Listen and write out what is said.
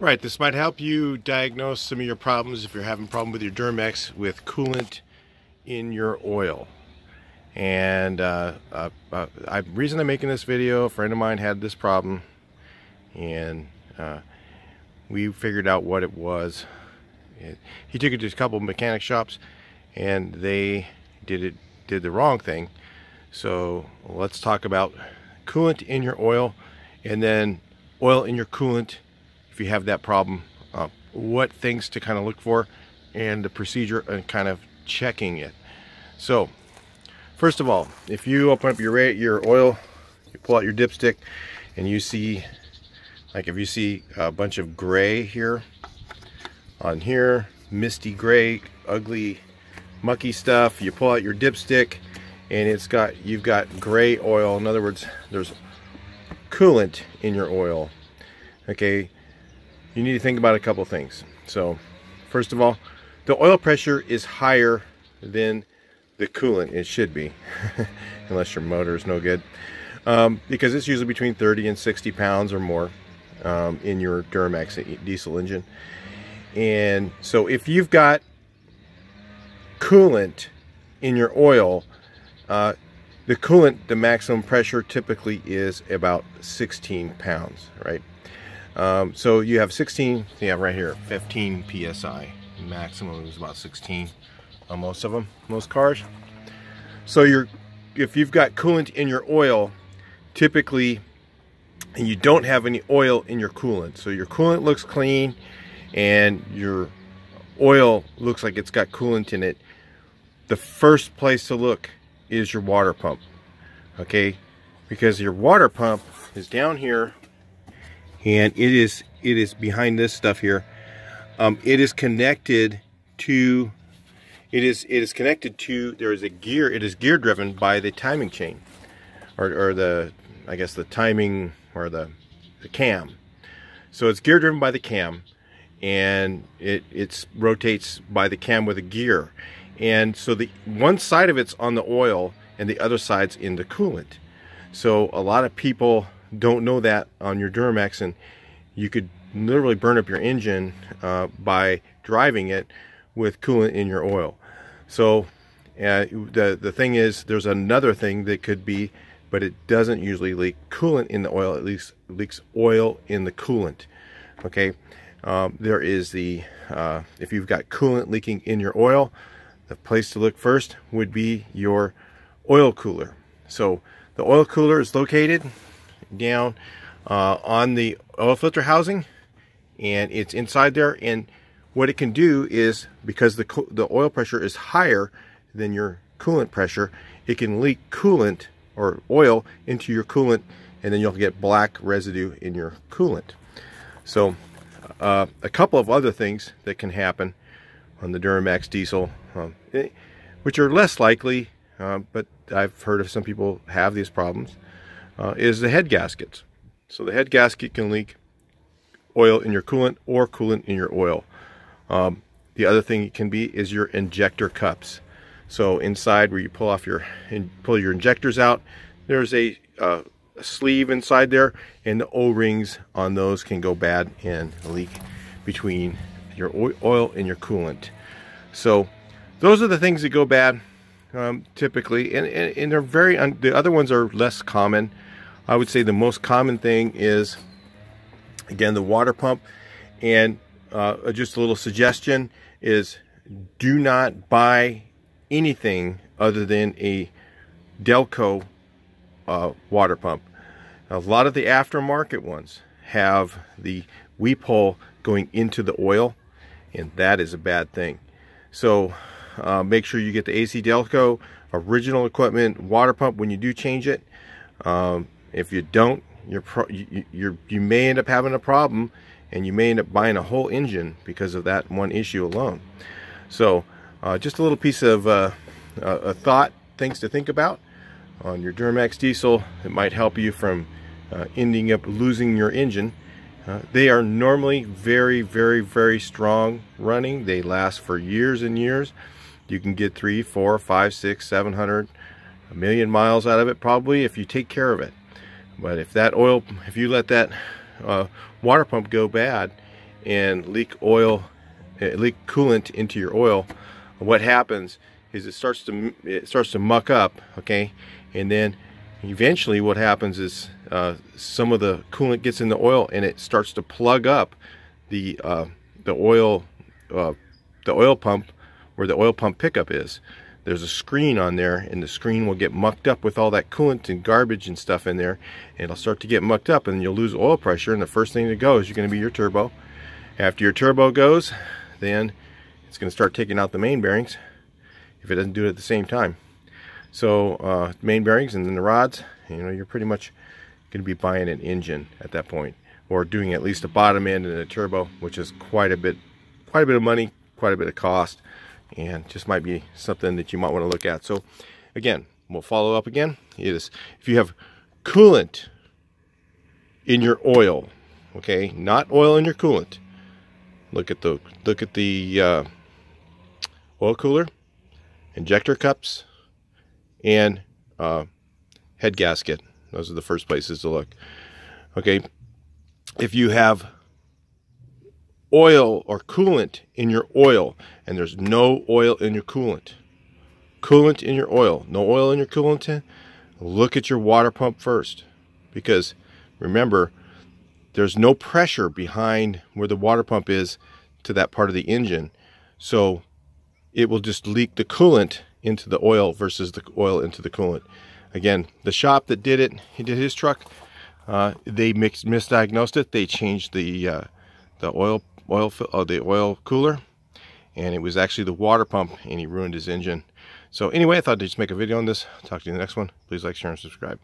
Right, this might help you diagnose some of your problems if you're having a problem with your Duramax with coolant in your oil. And uh, uh, uh, I, reason I'm making this video, a friend of mine had this problem and uh, we figured out what it was. It, he took it to a couple mechanic shops and they did it did the wrong thing. So let's talk about coolant in your oil and then oil in your coolant if you have that problem, uh, what things to kind of look for and the procedure and kind of checking it. So first of all, if you open up your, your oil, you pull out your dipstick and you see, like if you see a bunch of gray here on here, misty gray, ugly, mucky stuff, you pull out your dipstick and it's got, you've got gray oil. In other words, there's coolant in your oil. Okay, you need to think about a couple things. So first of all, the oil pressure is higher than the coolant. It should be, unless your motor is no good. Um, because it's usually between 30 and 60 pounds or more um, in your Duramax diesel engine. And so if you've got coolant in your oil, uh, the coolant, the maximum pressure typically is about 16 pounds, right? Um, so you have 16, yeah, right here, 15 PSI. Maximum is about 16 on most of them, most cars. So you're, if you've got coolant in your oil, typically, and you don't have any oil in your coolant. So your coolant looks clean and your oil looks like it's got coolant in it. The first place to look is your water pump, okay? Because your water pump is down here and it is it is behind this stuff here um, it is connected to it is it is connected to there is a gear it is gear driven by the timing chain or, or the I guess the timing or the, the cam so it's gear driven by the cam and it it's rotates by the cam with a gear and so the one side of it's on the oil and the other side's in the coolant so a lot of people don't know that on your Duramax and you could literally burn up your engine uh, by driving it with coolant in your oil. So uh, the, the thing is, there's another thing that could be, but it doesn't usually leak coolant in the oil, it leaks, leaks oil in the coolant, okay? Um, there is the, uh, if you've got coolant leaking in your oil, the place to look first would be your oil cooler. So the oil cooler is located down uh, on the oil filter housing and it's inside there and what it can do is because the, the oil pressure is higher than your coolant pressure it can leak coolant or oil into your coolant and then you'll get black residue in your coolant so uh, a couple of other things that can happen on the Duramax diesel um, eh, which are less likely uh, but I've heard of some people have these problems uh, is the head gaskets. So the head gasket can leak oil in your coolant or coolant in your oil. Um, the other thing it can be is your injector cups. So inside where you pull off your pull your injectors out, there's a, uh, sleeve inside there, and the O-rings on those can go bad and leak between your oil and your coolant. So those are the things that go bad um, typically, and, and, and they're very the other ones are less common. I would say the most common thing is, again, the water pump. And uh, just a little suggestion is do not buy anything other than a Delco uh, water pump. A lot of the aftermarket ones have the weep hole going into the oil, and that is a bad thing. So uh, make sure you get the AC Delco original equipment water pump when you do change it. Um, if you don't, you're, you, you're you may end up having a problem and you may end up buying a whole engine because of that one issue alone. So uh, just a little piece of uh, a thought, things to think about on your Duramax diesel. It might help you from uh, ending up losing your engine. Uh, they are normally very, very, very strong running. They last for years and years. You can get three, four, five, six, seven hundred, a million miles out of it probably if you take care of it. But if that oil, if you let that uh, water pump go bad and leak oil, uh, leak coolant into your oil, what happens is it starts to it starts to muck up, okay? And then eventually what happens is uh, some of the coolant gets in the oil and it starts to plug up the uh, the oil uh, the oil pump where the oil pump pickup is there's a screen on there and the screen will get mucked up with all that coolant and garbage and stuff in there and it'll start to get mucked up and you'll lose oil pressure and the first thing to go is going to be your turbo after your turbo goes then it's going to start taking out the main bearings if it doesn't do it at the same time so uh, main bearings and then the rods you know you're pretty much going to be buying an engine at that point or doing at least a bottom end and a turbo which is quite a bit quite a bit of money quite a bit of cost and just might be something that you might want to look at. So again, we'll follow up again is if you have coolant in your oil, okay, not oil in your coolant. Look at the look at the uh, oil cooler, injector cups, and uh, head gasket. Those are the first places to look. Okay, if you have oil or coolant in your oil, and there's no oil in your coolant. Coolant in your oil, no oil in your coolant look at your water pump first. Because remember, there's no pressure behind where the water pump is to that part of the engine. So it will just leak the coolant into the oil versus the oil into the coolant. Again, the shop that did it, he did his truck, uh, they mixed, misdiagnosed it. They changed the, uh, the oil oil uh, the oil cooler and it was actually the water pump and he ruined his engine so anyway i thought I'd just make a video on this talk to you in the next one please like share and subscribe